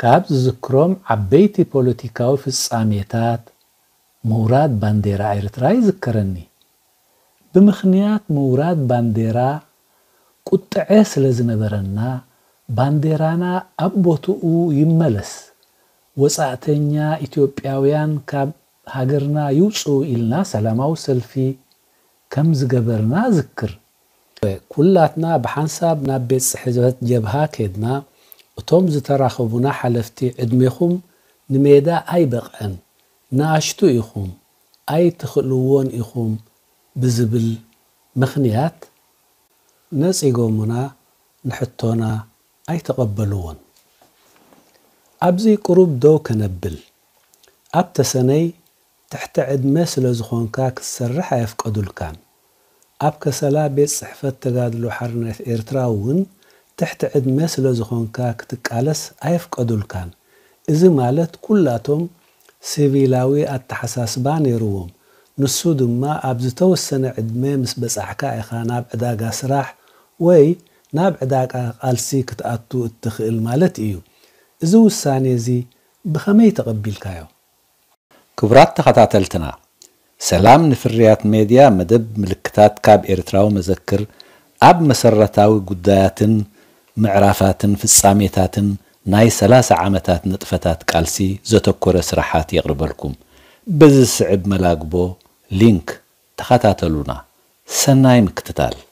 ካብ ዝዝክሮም ዓበይቲ ፖለቲካዊ ፍጻሜታት ምውራድ ባንዴራ ኤርትራ ይዝከረኒ ብምኽንያት ምውራድ ባንዴራ ቁጥዐ ስለ ዝነበረና ባንዴራና ኣብ ቦትኡ ይመለስ ወፃእተኛ ኢትዮጵያውያን ካብ ሃገርና ይውፅኡ ኢልና ሰላማዊ ሰልፊ ከም ዝገበርና ዝክር ኩላትና ብሓንሳብ ናብ ቤት ፅሕፈት ጀብሃ ከድና اتوم بنا حلفتي ادميخوم نميدا اي بقعن ناشتو يخوم اي تخلوون ايخوم بزبل مخنيات ناس ايقومنا نحطونا اي تقبلون ابزي قروب دو كنبل ابتا سني تحت عدمة سلزخون كاك السرحة يفقدو الكام ابكا سلا بيت صحفة تقادلو حرنة ايرتراون تحت عدم سلو زخون كاك تكالس ايفك ادول كان ازي مالت كلاتهم سيفيلاوي التحساس باني روهم نسود ما ابزتو السنة عدم مس بس احكا ايخا ناب عداقا سراح وي ناب عداقا قالسي كتاتو اتخيل مالت ايو ازو الثاني زي بخمي تقبل كايو كبرات تخطاتلتنا سلام نفريات ميديا مدب ملكتات كاب ايرتراو مذكر اب مسرتاوي قداتن معرفات فصاميتات ناي سلاس عامتات نطفتات قالسي زتكور راحات يقرب لكم بز سعب ملاقبو لينك تخاتاتلونا سناي كتتال